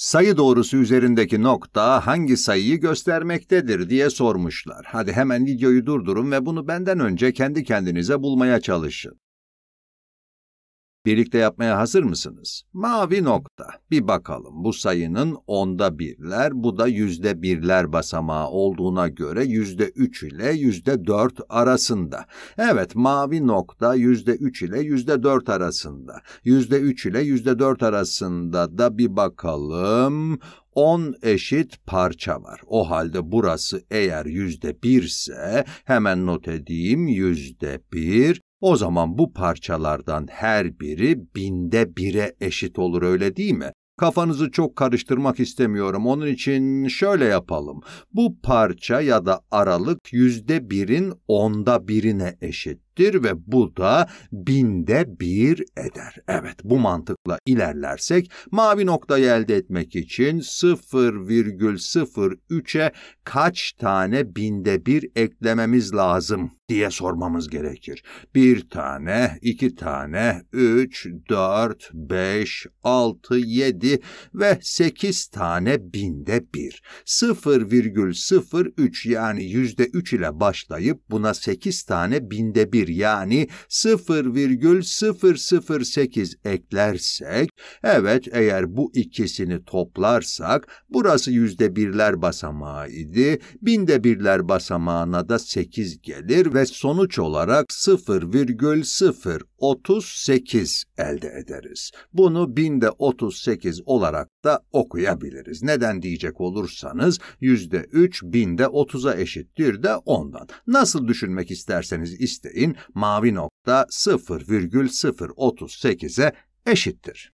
sayı doğrusu üzerindeki nokta hangi sayıyı göstermektedir diye sormuşlar. Hadi hemen videoyu durdurun ve bunu benden önce kendi kendinize bulmaya çalışın. Birlikte yapmaya hazır mısınız? Mavi nokta. Bir bakalım bu sayının onda birler, bu da yüzde birler basamağı olduğuna göre yüzde üç ile yüzde dört arasında. Evet mavi nokta yüzde üç ile yüzde dört arasında. Yüzde üç ile yüzde dört arasında da bir bakalım. 10 eşit parça var. O halde burası eğer yüzde birse hemen not edeyim yüzde bir o zaman bu parçalardan her biri binde bire eşit olur öyle değil mi? Kafanızı çok karıştırmak istemiyorum. Onun için şöyle yapalım. Bu parça ya da aralık yüzde birin onda birine eşit eşittir ve bu da binde bir eder. Evet bu mantıkla ilerlersek mavi noktayı elde etmek için 0,03'e kaç tane binde bir eklememiz lazım diye sormamız gerekir. Bir tane, iki tane, üç, dört, beş, altı, yedi ve sekiz tane binde bir. 0,03 yani yüzde üç ile başlayıp buna sekiz tane binde bir yani 0,008 eklersek, evet eğer bu ikisini toplarsak, burası yüzde birler basamağı idi, binde birler basamağına da 8 gelir ve sonuç olarak 0,038 elde ederiz. Bunu binde 38 olarak da okuyabiliriz. Neden diyecek olursanız yüzde 3 binde 30'a eşittir de ondan. Nasıl düşünmek isterseniz isteyin mavi nokta 0,038'e eşittir.